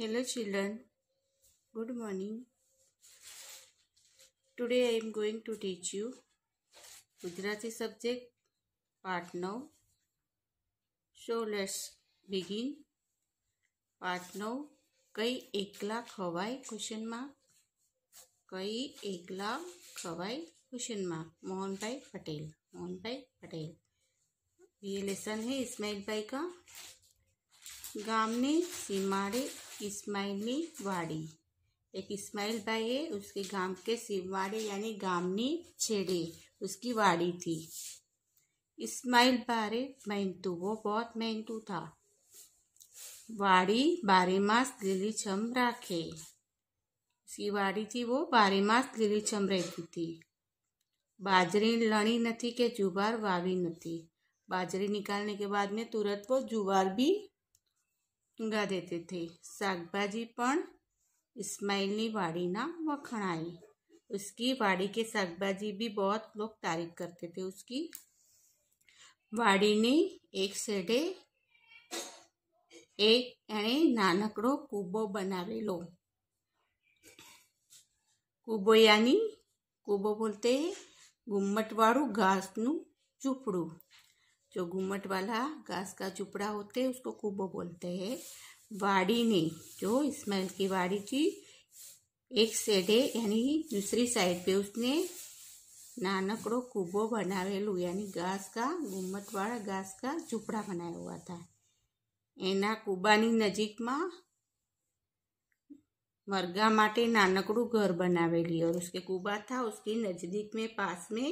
hello children good morning today i am going to teach you gujarati subject part 9 so let's begin part 9 કઈ એકલા ખવાય ક્વેશ્ચનમાં કઈ એકલા ખવાય ક્वेश्चનમાં मोहनભાઈ પટેલ मोहनભાઈ પટેલ ये लेसन है इस्माइल भाई का गामने सीमाड़े इस्माइली वाड़ी एक इस्माइल भाई है उसके गांव के शिववाड़े यानी गामनी छेड़े उसकी वाड़ी थी इस्माइल बारे मेहनतू वो बहुत मेहनतू था वाड़ी बारे मास लिली छम राखे उसकी वाड़ी थी वो बारे मास लिली छम रहती थी बाजरी लणी नहीं के जुबार वावी नहीं बाजरी निकालने के बाद में तुरंत वो जुबार भी देते थे शाक भाजी इस्माइल वाड़ी ना वखण आई उसकी वाड़ी के साग भाजी भी बहुत लोग तारीफ करते थे उसकी वाड़ी ने एक सैडे एक एने नानकड़ो कूबो बनावे लो कूबो यानी कूबो बोलते गुम्मटवाड़ू घासनू चूपड़ू जो घूमट वाला घास का चुपड़ा होते हैं उसको कुबो बोलते हैं वाड़ी ने जो इस्माइल की वाड़ी थी एक सेडे यानी दूसरी साइड पे उसने नानकड़ो कुबो बनावेलू यानी घास का ગુમ્મત वाला घास का चुपड़ा बनाया हुआ था એના કુબાની नजीक मरगा माटे नानकड़ू घर बनावेली और उसके कुबा था उसकी नज़दीक में पास में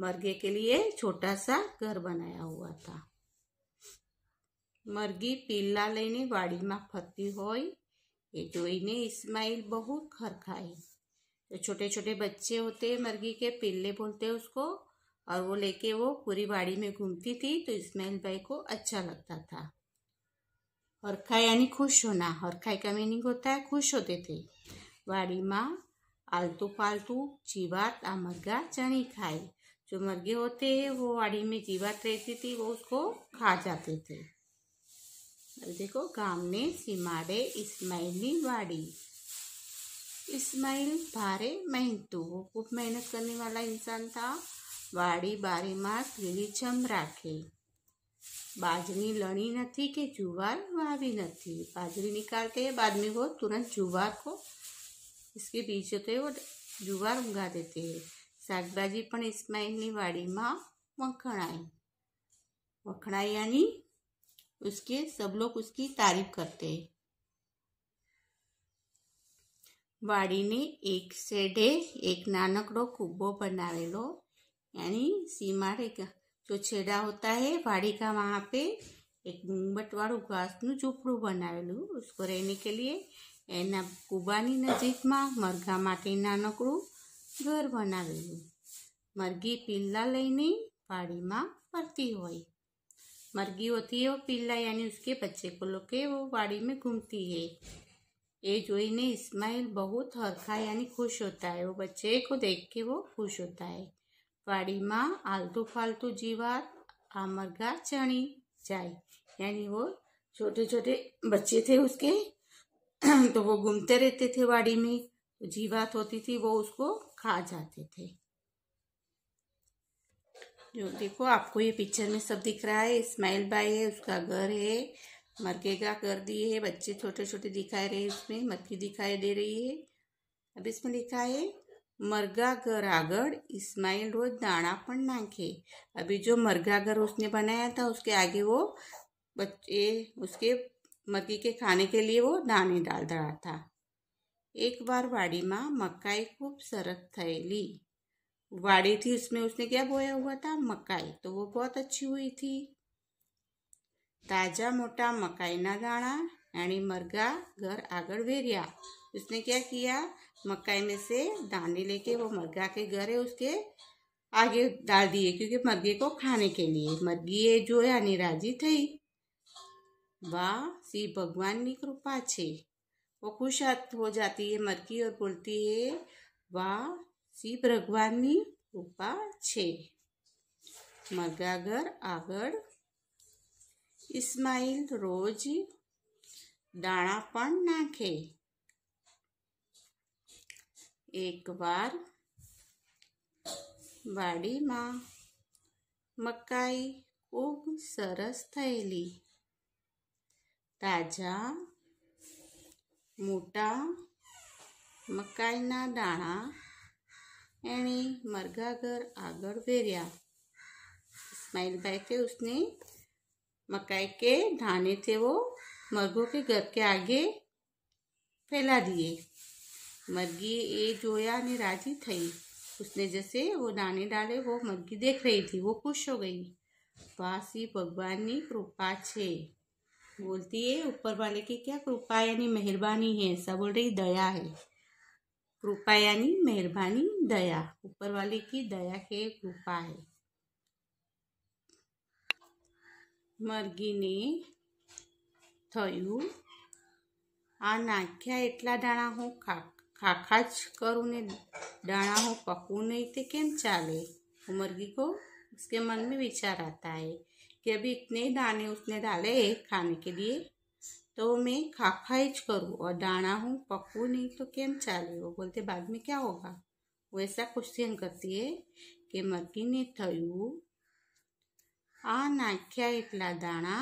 मरगे के लिए छोटा सा घर बनाया हुआ था पीला लेने वाड़ी વાડીમાં ફરતી हो એ इन्हें इस्माइल बहुत ખરખાઈ तो छोटे छोटे बच्चे होते मरगी के पिल्ले बोलते उसको और वो लेके वो पूरी बाड़ी में घूमती थी तो इस्माइल भाई को अच्छा लगता था हरखा यानी खुश होना हरखाई का मीनिंग होता है खुश होते थे माँ आलतू पालतू जीवात आ मरगा चनी खाए जो मुर्गे होते हैं वो आड़ी में जीवात रहती थी वो उसको खा जाते थे अब देखो ने सीमाड़े इस्माइली वाड़ी इस्माइल भारे मेहनतू तो, वो खूब मेहनत करने वाला इंसान था वाड़ी चम બારીમાં बाजरी लड़ी न थी के जुवार જુવાર न थी बाजरी निकालते हैं बाद में वो तुरंत जुवार को इसके बीच होते हैं वो जुवार उगा देते हैं શાકભાજી પણ ઇસ્માઇલની વાડીમાં વખણાई वखणाई यानी उसके सब लोग उसकी तारीफ करते વાડીને એક શેઢે એક નાનકડો કૂબો બનાવેલો યાની સીમાડે જો છેડા હોતા હે વાડી કા વહાં पे एक घूंघट વાળું ઘાસનું ઝૂંપડું બનાવેલું उसको રહેને કે લીએ એના કૂબાની નજીકમાં મરઘા માટે નાનકડું घर ઘર मरघी पीला लैने पाड़ी में फरती हो मर्गी होती है वो यानी उसके बच्चे को लेके वो वाड़ी में घूमती है ये जो ने इस्माइल बहुत हरखा यानी खुश होता है वो बच्चे को देख के वो खुश होता है वाड़ी में आलतू फालतू जीवात आ मरगा चढ़ी जाए यानी वो छोटे छोटे बच्चे थे उसके तो वो घूमते रहते थे वाड़ी में जीवात होती थी वो उसको खा जाते थे जो देखो आपको ये पिक्चर में सब दिख रहा है इस्माइल बाई है उसका घर है का कर दिए है बच्चे छोटे छोटे दिखाई रहे उसमें मक्खी दिखाई दे रही है अब इसमें लिखा है मरगा घर आगड़ इस्माइल रोज दाना पर नाखे अभी जो मरगा घर उसने बनाया था उसके आगे वो बच्चे उसके मक्की के खाने के लिए वो दाने डाल रहा था एक बार वाड़ी में मकाई खूब સરસ थे वाड़ी थी उसमें उसने क्या बोया हुआ था मकाई तो वो बहुत अच्छी हुई थी ताजा मोटा मकाई ना दाणा यानी मरगा घर आगड़ वेरिया उसने क्या किया मकाई में से दाने लेके वो मरगा के घर है उसके आगे डाल दिए क्योंकि मरगे को खाने के लिए मरगी जो है राजी थी वाह श्री भगवान की कृपा है वो खुश हो जाती है मरकी और बोलती है वाह सी भगवानी रूपा छे मगागर आगर इस्माइल रोज दाणा पण नाखे एक बार वाड़ी मां मकाई खूब सरस थेली ताजा मोटा મોટા दाणा एने એણે आग આગળ इस्माइल भाई थे उसने मकाई के दाने थे वो मरघों के घर के आगे फैला दिए मरगी ए जोया ने राजी थी उसने जैसे वो दाने डाले वो मरगी देख रही थी वो खुश हो गई वासी भगवान की कृपा है बोलती है ऊपर वाले की क्या कृपा यानी मेहरबानी है ऐसा बोल रही दया है कृपा यानी मेहरबानी दया ऊपर वाले की दया है कृपा है મરઘીને ने આ નાખ્યા એટલા દાણા હું ખાખા करूँ ने दाणा हूँ पकूँ नहीं तो केम चाले तो मरगी को उसके मन में विचार आता है कि अभी इतने दाने उसने डाले खाने के लिए तो मैं खा खाइज करूँ और दाना हूँ पकू नहीं तो कैम चाले वो बोलते बाद में क्या होगा वो ऐसा क्वेश्चन करती है कि मर्गी ने थयू आ नाख्या एकला दाना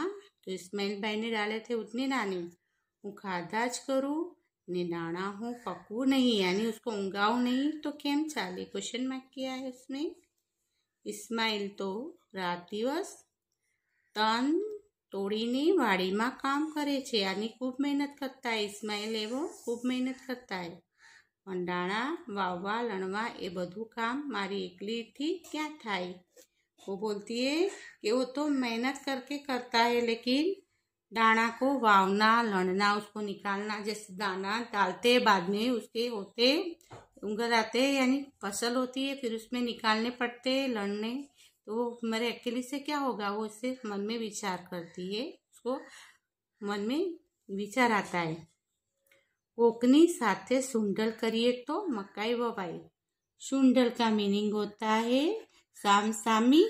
तो इस्माइल भाई ने डाले थे उतने दाने वो खादाज करूँ ने दाना हूँ पकू नहीं यानी उसको उगाऊ नहीं तो कैम चाले क्वेश्चन मार्क किया है उसमें इस्माइल तो रात दिवस तन तोड़ी વાડીમાં કામ કરે છે खूब मेहनत करता है इस्माइल ઇસ્માઇલ खूब मेहनत करता है હોય મંડાણા लणवा ए बधु काम मारी एक थी क्या थाय वो बोलती है कि वो तो मेहनत करके करता है लेकिन दाना को वावना लड़ना उसको निकालना जैसे दाना डालते बाद में उसके होते उंगल आते यानी फसल होती है फिर उसमें निकालने पड़ते लड़ने तो मेरे अकेले से क्या होगा वो सिर्फ मन में विचार करती है उसको मन में विचार आता है कोकनी साथे सुंडल करिए तो मकाई वबाई सुंडल का मीनिंग होता है साम सामी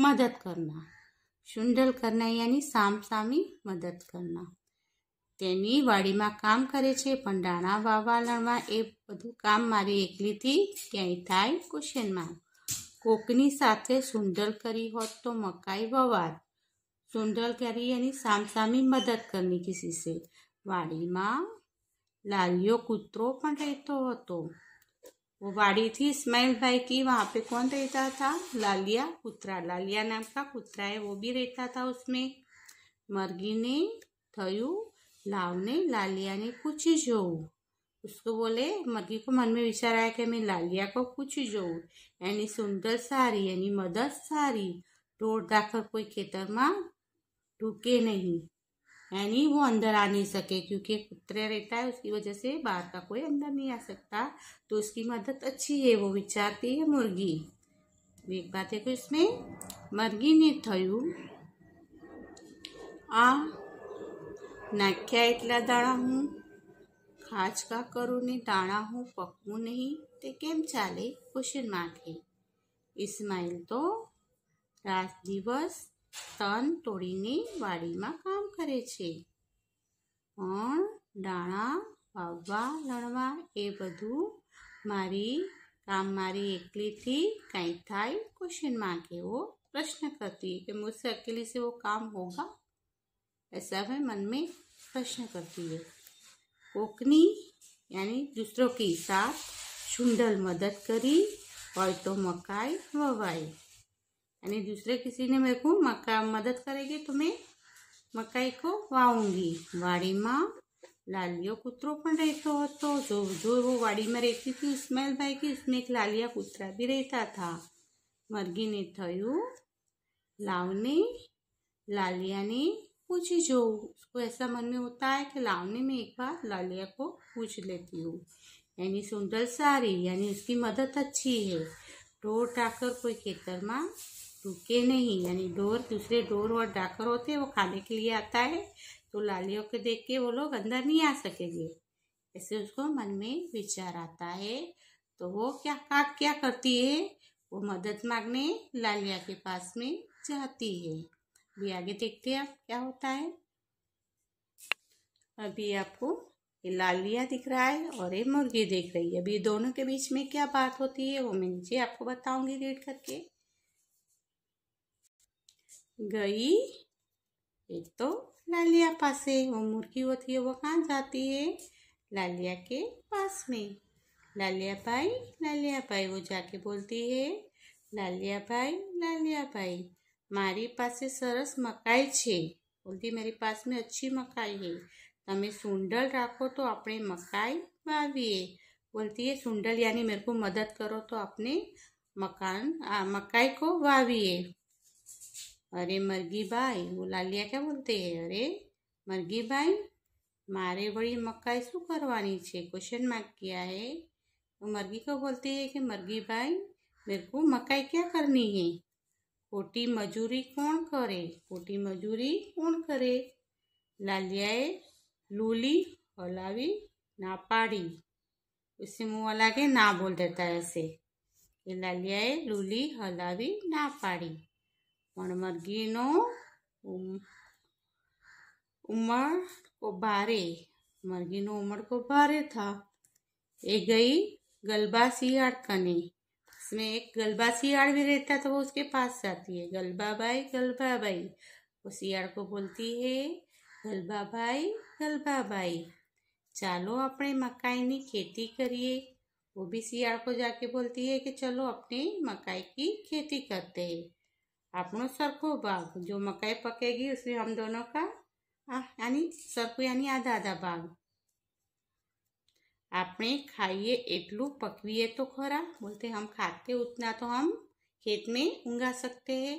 मदद करना सुंडल करना यानी सामी मदद करना तेनी वाड़ी में काम करे छे પણ દાણા વાવવા ए बधु काम मारी एकली थी क्या थाय क्वेश्चन मार्क कोकनी साथ सूंदर करी होत तो मकाई વવાત સુંડલ કરી એની मदद મદદ કરની કિસી સે વાડીમાં લાલિયો કૂતરો પણ રહેતો હતો वाड़ी थी इस्माइल भाई की वहाँ पे कौन रहता था लालिया कूतरा लालिया नाम का कूतरा है वो भी रहता था उसमें मरगी ने थू लाव ने लालिया ने पूछी जो उसको बोले मर्गी को मन में विचार आया कि मैं लालिया को कुछ जो यानी सुंदर सारी यानी मदद सारी तोड़ ઢોર कोई खेतर ખેતરમાં टूके नहीं यानी वो अंदर आ नहीं सके क्योंकि कुत्रे रहता है उसकी वजह से बाहर का कोई अंदर नहीं आ सकता तो उसकी मदद अच्छी है वो विचारती है मुर्गी एक बात है कि इसमें ने थयू आ नाख्या इतला दाणा हूँ खाचका करो ने दाणा हूँ पकवू नहीं ते केम चाले क्वेश्चन मार्क है इस्माइल तो रात दिवस तन तोड़ी ने वाड़ी में काम करे छे। डाणा वावा लड़वा ए बधु मारी काम मारी एकली थी कहीं थाय क्वेश्चन मार्क है वो प्रश्न करती है कि मुझसे अकेले से वो काम होगा ऐसा मैं मन में प्रश्न करती है कोकनी यानी दूसरो के साथ सुंडल मदद करी और तो मकाई ववाई यानी दूसरे किसी ने मेरे को मका मदद करेगी तो मैं मकाई को वाऊंगी वाड़ी में लालियो कूतरो रहते हो तो जो जो वो वाड़ी में रहती थी स्मेल भाई की उसमें एक लालिया कूतरा भी रहता था मरगी ने थू लाव लालिया ने कुछ ही जो उसको ऐसा मन में होता है कि लावनी में एक बार लालिया को पूछ लेती हूँ यानी सुंदर सारी यानी उसकी मदद अच्छी है डोर डाकर कोई खेतर माँ रुके नहीं यानी डोर दूसरे डोर और डाकर होते हैं वो खाने के लिए आता है तो लालियों को देख के वो लोग अंदर नहीं आ सकेंगे ऐसे उसको मन में विचार आता है तो वो क्या का क्या करती है वो मदद मांगने लालिया के पास में जाती है अभी आगे देखते हैं आप क्या होता है अभी आपको ये लालिया दिख रहा है और ये मुर्गी दिख रही है अभी दोनों के बीच में क्या बात होती है वो मैं नीचे आपको बताऊंगी रीड करके गई एक तो लालिया पास है वो मुर्गी होती है वो कहाँ जाती है लालिया के पास में लालिया भाई लालिया भाई वो जाके बोलती है लालिया भाई लालिया भाई મારી પાસે मकाई है છે બોલતી मेरी पास में अच्छी मकाई है તમે સુંડલ राखो तो अपने मकाई વાવીએ बोलती है सुंडल यानी मेरे को मदद करो तो अपने मकान आ, मकाई को वाविए अरे मरगी भाई वो लालिया क्या बोलते हैं अरे मरगी भाई मारे वही मकाई शू करवानी छे क्वेश्चन मार्क किया है तो मरगी को बोलती है कि मरगी भाई मेरे को मकाई क्या करनी है खोटी मजूरी कौन करे खोटी मजूरी कौन करे लालियाए लूली हलावी ना पाड़ी उसे मुँह वाला के ना बोल देता है ऐसे कि लालियाए लूली हलावी ना पाड़ी मणमर्गी नो उमर को भारे मर्गी नो उमर को भारे था ए गई गलबा सी अड़कने इसमें एक गलबा सियाड़ भी रहता तो वो उसके पास जाती है गलबा भाई गलबा भाई वो सियाड़ को बोलती है गलबा भाई गलबा भाई चलो अपने मकाई की खेती करिए वो भी सियाड़ को जाके बोलती है कि चलो अपने मकाई की खेती करते हैं अपनों को बाग जो मकाई पकेगी उसमें हम दोनों का यानी सरको यानी आधा आधा बाग આપણે ખાઈએ एटलू पकविए तो खरा बोलते हम खाते उतना तो हम खेत में उंगा सकते हैं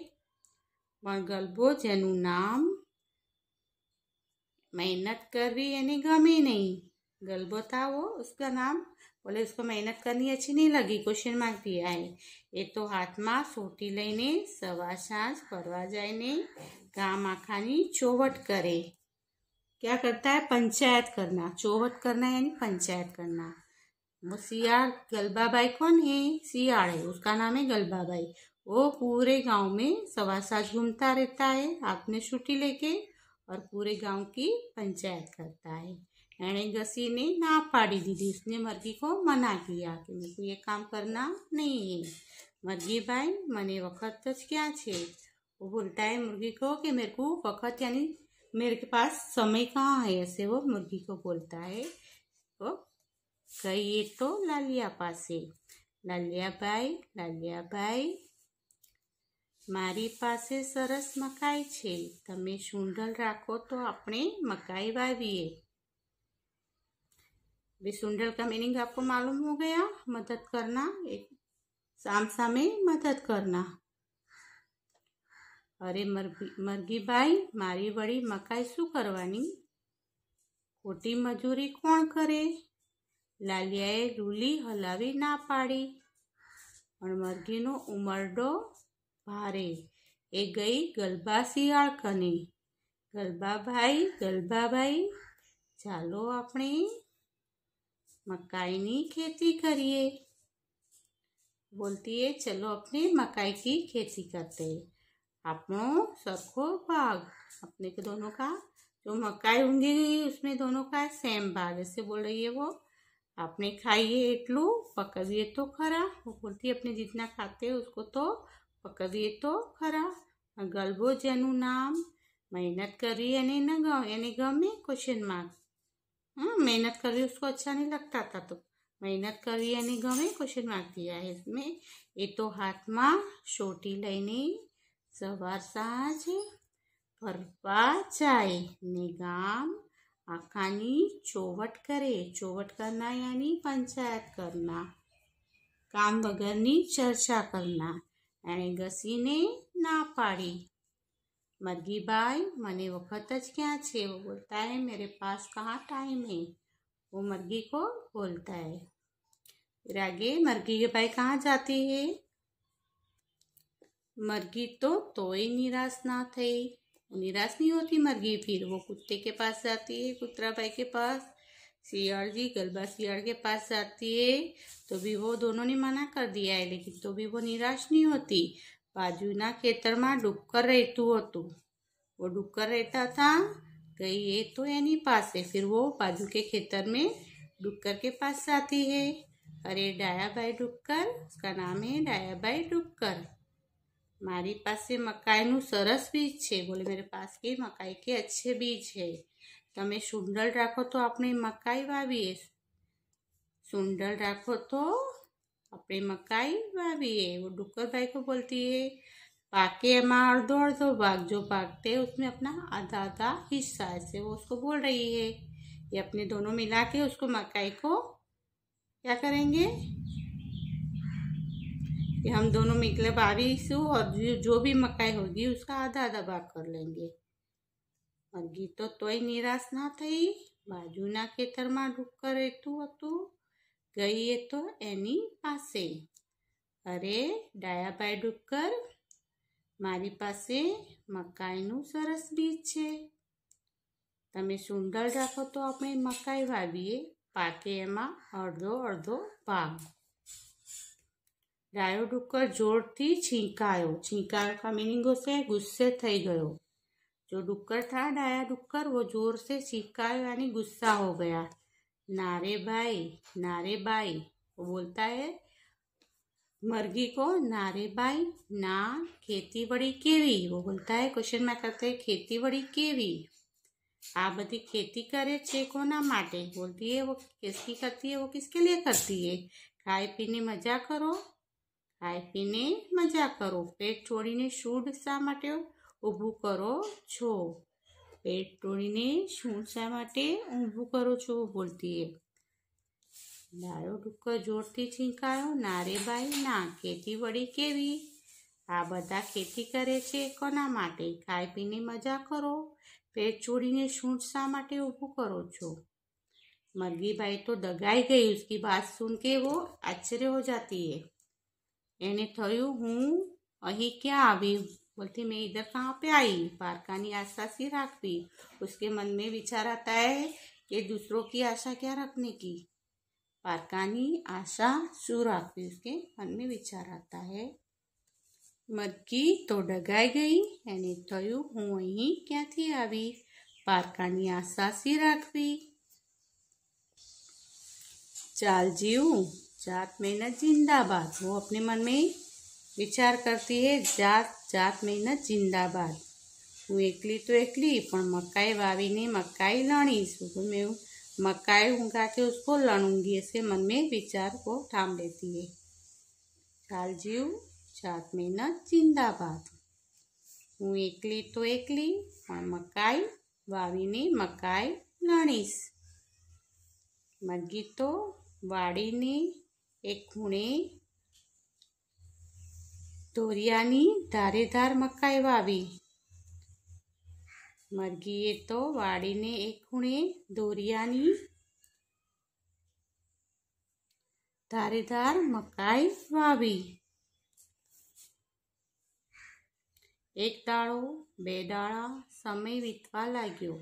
गलबो ગલબો नाम मेहनत कर કરવી એને ગમે नहीं गलबो था वो उसका नाम बोले उसको मेहनत करनी अच्छी नहीं लगी क्वेश्चन मार्क दिया है ये तो हाथ में सोटी લઈને सांस સાંજ जाए ने ગામ आखा चौवट करे क्या करता है पंचायत करना चौहट करना यानी पंचायत करना वो सियार गलबा भाई कौन है सियार है उसका नाम है गलबा भाई वो पूरे गांव में सवा साज घूमता रहता है हाथ में छुट्टी लेके और पूरे गांव की पंचायत करता है एने घसी ने ना पाड़ी दी थी उसने मर्गी को मना किया कि मेरे को ये काम करना नहीं है मर्गी भाई मने वक्त तो क्या छे वो बोलता है मुर्गी को कि मेरे को वक्त यानी मेरे के पास समय कहाँ है ऐसे वो मुर्गी को बोलता है तो कहिए तो लालिया पासे लालिया भाई લાલિયા ભાઈ મારી પાસે સરસ મકાઈ છે તમે સુંઢલ રાખો તો આપણે મકાई વાવીએ भी सूंढल का मीनिंग आपको मालूम हो गया मदद करना एक साम सामे मदद करना અરે મરઘીભાઈ મારી વળી મકાઈ શું કરવાની ખોટી મજૂરી કોણ કરે લાલિયાએ લૂલી હલાવી ના પાડી પણ મરઘીનો ઉમરડો ભારે એ ગઈ ગલબા શિયાળ કને ગલબાભાઈ ગલબાભાઈ ચાલો આપણે મકાઈની ખેતી કરીએ બોલતી એ ચલો આપણે મકાઈ કી ખેતી કરતે अपनों सबको भाग अपने के दोनों का जो મકાઈ ઊંઘી उसमें दोनों का सेम भाग ऐसे बोल रही है वो आपने खाइए इटलू पकड़िए तो खरा वो बोलती है अपने जितना खाते है उसको तो पकड़िए तो खरा ગલબો જેનું નામ મહેનત કરી અને ન ગમે એને ગમે ક્વેશ્ચન માર્ક हाँ मेहनत कर रही हम्म, उसको अच्छा नहीं लगता था तो મહેનત કરી અને में क्वेश्चन मार्क दिया है इसमें तो हाथ माँ छोटी लाइनी सवार सांज पर जाए ने आखानी चोवट करे चोवट करना यानी पंचायत करना काम नी चर्चा करना एने घसी ने ना पाड़ी मर्गी भाई मने वक्त क्या छे वो बोलता है मेरे पास कहाँ टाइम है वो मरगी को बोलता है फिर आगे मर्गी के भाई कहाँ जाती है मरगी तो तोय निराश ना थी निराश नहीं होती मरगी फिर वो कुत्ते के पास जाती है कुतरा भाई के पास सियाड़ जी गलबा सियाड़ के पास जाती है तो भी वो दोनों ने मना कर दिया है लेकिन तो भी वो निराश नहीं होती बाजू ना બાજુના ખેતરમાં ડુક્કર हो હતું वो डुक्कर रहता था गई ये तो यानी पास है फिर वो बाजू के खेतर में डुक्कर के पास जाती है अरे डाया भाई डुक्कर उसका नाम है डाया भाई डुक्कर મારી मकाई મકાઈનું सरस बीज है बोले मेरे पास के मकाई के अच्छे बीज है ते सूंडल राखो तो अपने मकाई વાવીએ सूंडल राखो तो अपने मकाई वावी वो डुक्कर भाई को बोलती है पाके हमारा अर्धो अर्धो भाग जो भागते है उसमें अपना आधा आधा हिस्सा ऐसे वो उसको बोल रही है ये अपने दोनों मिला के उसको मकाई को क्या करेंगे कि हम दोनों मतलब बारी से और जो भी मकाई होगी उसका आधा आधा भाग कर लेंगे और ગીતો તોય નિરાશ ના થઈ બાજુના ખેતરમાં ડુક્કર રહેતું હતું ગઈએ તો એની પાસે અરે ડાયાભાઈ ડુક્કર મારી પાસે મકાઈનું સરસ બીજ છે તમે સુંદર રાખો તો આપણે મકાઈ વાવીએ પાકે એમાં અડધો અડધો ભાગ ડાયોડ जोर थी छींकायो छींकायो का मीनिंग होता गुस्से थी गयो जो डुक्कर था डाया डुक्कर वो जोर से चीखा यानी गुस्सा हो गया नारे भाई नारे बाई वो बोलता है मर्गी को नारे बाई ना खेती बड़ी केवी वो बोलता है क्वेश्चन में करते है खेती बड़ी केवी આ खेती करे छे को ना माटे बोलती है वो किसकी करती है वो किसके लिए करती है खाए पीने मजा करो આપીને મજા કરો પેટ છોડીને શૂળ શા માટે ઊભું કરો છો પેટ તોડીને શું શા માટે ઊભું કરો છો બોલતી એ ડુક્કર જોરથી છીંકાયો ના રે ભાઈ ના ખેતી વળી કેવી આ બધા ખેતી કરે છે કોના માટે ખાઈ પીને મજા કરો પેટ છોડીને શું શા માટે ઊભું કરો છો મરઘીભાઈ તો દગાઈ ગઈ ઉસકી વાત સુન કે વો આશ્ચર્ય હો જાતી હૈ એને થયું હું અહીં ક્યાં આવી बोलती मैं इधर कहाँ पे आई पारका पारकानी आशा सी रखती उसके मन में विचार आता है कि दूसरों की आशा क्या रखने की पारकानी आशा शू रखती उसके मन में विचार आता है મટકી તો ડગાઈ ગઈ એને થયું હું અહીં ક્યાંથી આવી પારકાની આશા શી રાખવી चाल जीव जात में न जिंदाबाद वो अपने मन में विचार करती है जात जात में न जिंदाबाद हूँ एक तो एक मकाई वावी ने मकाई लणी मैं मकाई ऊँगा के उसको लणूंगी ऐसे मन में विचार को ठाम लेती है चाल जीव जात में न जिंदाबाद हूँ एकली तो एकली मकाई वावी ने मकाई लड़ीस मगी तो वाड़ी ने એક ખૂણે ધોરિયાની ધારેધાર મકાઈ વાવી મરઘીએ તો વાળીને એક ખૂણે દોરિયાની ધારેધાર મકાઈ વાવી એક દાળો બે દાળા સમય વીતવા લાગ્યો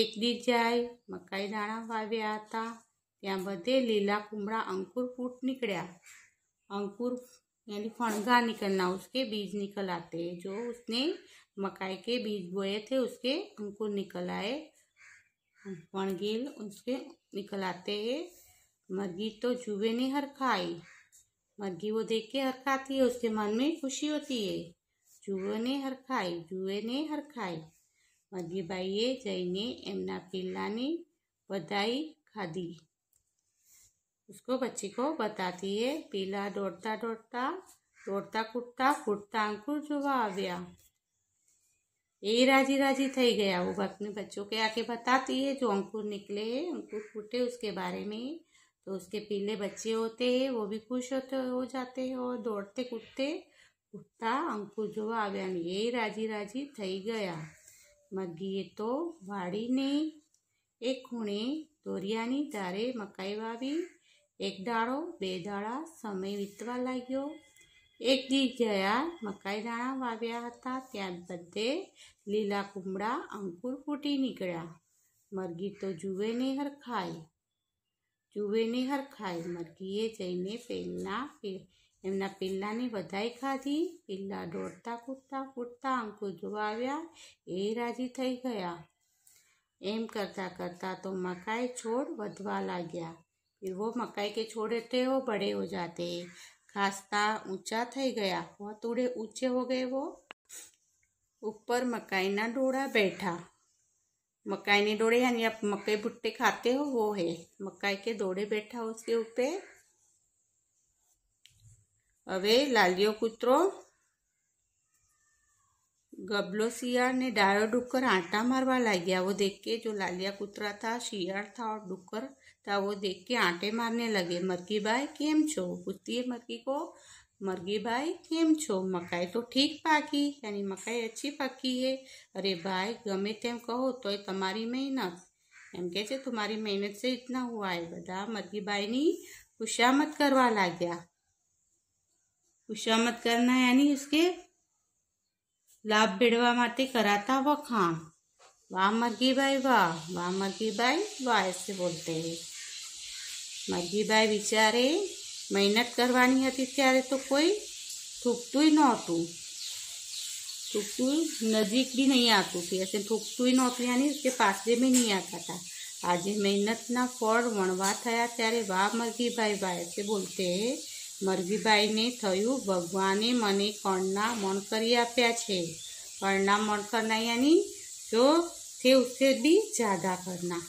એક દી જાય મકાઈ દાણા વાવ્યા હતા या बदे लीला કુમળા अंकुर फूट निकलया अंकुर यानी फणगा निकलना उसके बीज निकल आते हैं जो उसने मकाई के बीज बोए थे उसके अंकुर निकल आए फणगिल उसके निकल आते हैं मर्गी तो चूहे ने हर खाई मर्गी वो देख के हर खाती है उसके मन में खुशी होती है ने हर खाई જુઓ ने हर खाई मर्गी હરખાઈ जाइने एमना એમના ने बधाई ખાધી उसको बच्ची को बताती है पीला डोटता डोटता कूटता કૂટતા अंकुर અંકુર आ गया એ राजी राजी थी गया वो अपने बच्चों के आके बताती है जो अंकुर निकले अंकुर फूटे उसके बारे में तो उसके पीले बच्चे होते हैं वो भी खुश होते हो जाते हैं और दौड़ते कूदते ફૂટતા અંકુર જોવા यही राजी राजी थी गया मगी ગયા तो તો ने एक खूणे दोरिया ધારે मकाई वावी एक दाड़ो बे दाड़ा समय वीतवा लगो एक दी गया मकाई दाणा वाव्या था त्याद बदे लीला कूमड़ा अंकुर फूटी निकलया मरघी तो जुए नहीं हर खाई जुए नहीं हर खाई मरघीए जाइने पेलना एम पेला ने बधाई खाधी पेला दौड़ता कूदता फूटता अंकुर जुआया ए राजी थी गया एम करता करता तो मकाई छोड़ वधवा लग्या ये वो मकई के छोड़ देते हो बड़े हो जाते खास्ता ऊंचा થઈ ગયા વાટુડે ઉંચે હો ગયે વો ઉપર મકાઈ ના ડોડા બેઠા મકાઈ ની ડોડે અને મકાઈ બુટ્ટે ખાતે હો વો હે મકાઈ કે ડોડે બેઠાઉસકે ઉપર હવે લાલિયો કૂતરો ગબલોશિયા ને ડાયર ડુક્કર આટા મારવા લાગ્યા વો દેખકે જો લાલિયા કૂતરા થા શિયાળ થા ડુક્કર तब वो देख के आटे मारने लगे मरगी भाई केम छो पूछती है मरगी को मरगी भाई केम छो मकाई तो ठीक पाकी यानी मकाई अच्छी पकी है अरे भाई गमे तेम कहो तो ये तुम्हारी मेहनत एम कहते तुम्हारी मेहनत से इतना हुआ है बदा मरगी बाई ने खुशामत करवा ला गया खुशामत करना यानी उसके लाभ बेड़वा माते कराता वह खाम वाह मरगी भाई वाह वाह मरगी भाई वाह ऐसे बोलते हैं મરજી ભાઈ વિચારે મહેનત કરવાની હતી ત્યારે તો કોઈ ઠુકતui નોતો ચૂપui નજીક ભી નહી આવતો કે એ ઠુકતui નોતલી આની કે પાસ જમી નહી આવતા આજે મહેનત નો ફળ વણવા થયા ત્યારે વામરગી ભાઈ ભાઈ કે બોલતે મરજી ભાઈ ને થયુ ભગવાન એ મને કોણના મનસરી આપ્યા છે કોણના મનસરી આની તો થે ઉછેડી જાધા કરના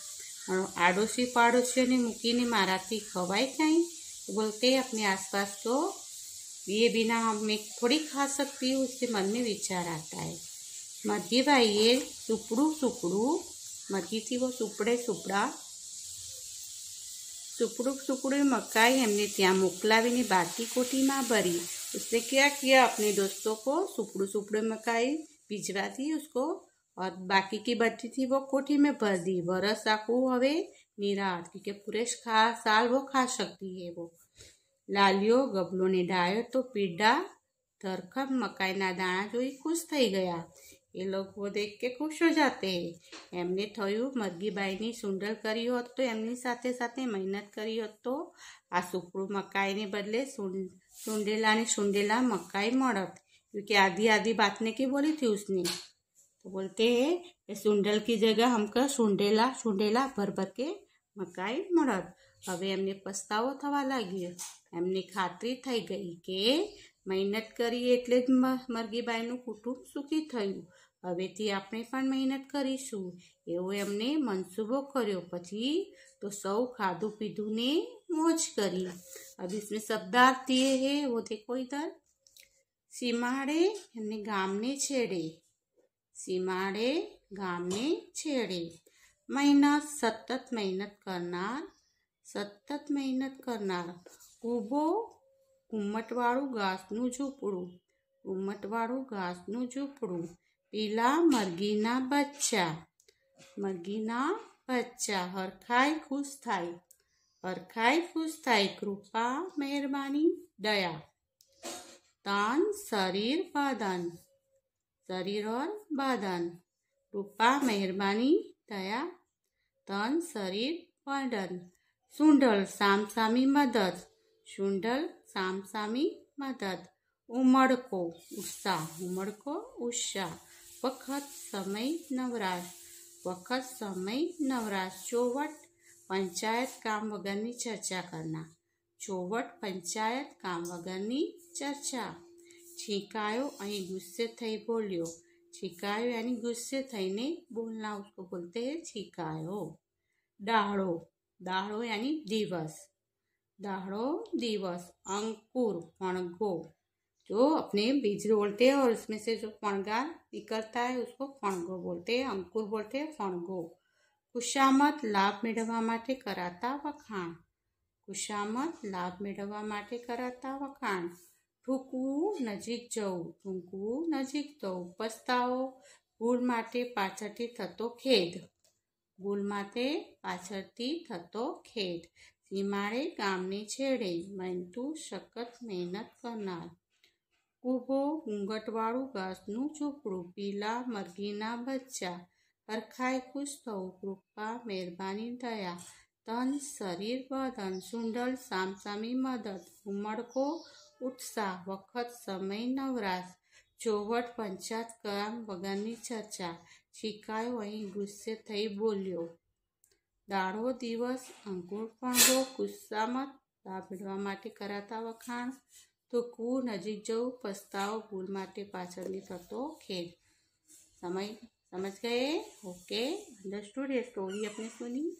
आड़ोसी पड़ोसियों ने मूकी ने मारा थी खवाई खाई तो बोलते अपने आसपास को ये बिना मैं थोड़ी खा सकती हूँ उसके मन में विचार आता है मध्य भाई ये सुपड़ू सुपड़ू मध्य थी वो सुपड़े सुपड़ा सुपड़ू सुपड़ू मकाई हमने त्या ત્યાં बाटी कोटी में भरी उसने क्या किया अपने दोस्तों को सुपड़ू सुपड़े मकाई भिजवा दी उसको और बाकी की बच्ची थी वो कोठी में भर दी बरस आकू हवे निराट क्योंकि पूरे खा साल वो खा सकती है वो लालियो गबलो ने डायो तो पीडा धरखम मकाई ना दाणा जो खुश थी गया ये लोग वो देख के खुश हो जाते हैं एमने थयू मरगी बाई ने सूंडल करी हो तो एमनी साथे साथे मेहनत करी हो तो आ सुकड़ू मकाई ने बदले सूंडेला ने सूंडेला मकाई मड़त क्योंकि आधी आधी बात ने के बोली थी उसने तो बोलते हैं ये सुंडल की जगह हमका सुंडेला सुंडेला भर भर के મકાઈ મળત હવે એમને પસ્તાવો થવા લાગ્યો એમની ખાતરી થઈ ગઈ કે મહેનત કરી એટલે જ મરઘીબાઈનું કુટુંબ સુખી થયું હવેથી આપણે પણ મહેનત કરીશું એવો એમને મનસૂબો કર્યો પછી તો સૌ ખાધું પીધું ને મોજ કરી अब इसमें शब्दार्थ ये है वो देखो इधर સીમાડે એમને ગામને છેડે સીમાડે ગામને છેડે મહેનત સતત મહેનત કરનાર સતત મહેનત કરનાર ઊભો ઉમટવાળું ઘાસનું ઝૂંપડું ઘુમ્મટવાળું ઘાસનું ઝૂંપડું પીલા મરઘીના બચ્ચા મરઘીના બચ્ચા હરખાય ખુશ થાય હરખાય ખુશ થાય કૃપા મહેરબાની દયા તન શરીર બદન शरीर और बदन रूपा मेहरबानी दया तन शरीर बदन સુંડલ સામસામી મદદ સુંડલ સામસામી મદદ ઉમળકો ઉત્સાહ ઉમળકો ઉત્સાહ વખત સમય નવરાશ વખત સમય નવરાશ ચોવટ પંચાયત કામ વગરની ચર્ચા કરના ચોવટ પંચાયત કામ વગરની ચર્ચા छीकायो अँ गुस्से थी बोलियो छीकायो यानी गुस्से थी ने बोलना उसको बोलते हैं छीकायो दाड़ो दाड़ो यानी दिवस दाड़ो दिवस अंकुर फणगो जो अपने बीज बोलते हैं और उसमें से जो फणगा निकलता है उसको फणगो बोलते हैं अंकुर बोलते हैं फणगो खुशामत लाभ मेड़े कराता वखाण खुशामत लाभ मेड़वा कराता वखाण ઠૂકવું નજીક જવું ઠૂંકવું નજીક જવું પસ્તાવો ભૂલ માટે પાછળથી થતો ખેદ ભૂલ માટે પાછળથી થતો ખેદ સીમાડે ગામની છેડે મનતુ સખત મહેનત કરનાર ઊભો ઘૂંઘટવાળું ઘાસનું ઝૂંપડું પીલા મરઘીના બચ્ચા હરખાય ખુશ થવું કૃપા મહેરબાની દયા તન શરીર બદન સુંડલ સામસામી મદદ ઉમળકો ઉત્સાહ વખત સમય નવરાશ ચોવટ પંચાત કામ વગરની ચર્ચા શિકાયો અહીં ગુસ્સે થઈ બોલ્યો દાડો દિવસ અંકુર પણવો ગુસ્સામાં દાબડવા માટે કરાતા વખાણ તો કુ નજીક જવું પસ્તાવો ભૂલ માટે પાછળની થતો ખેલ સમય समझ गए ओके अंडरस्टूड ये स्टोरी अपने सुनी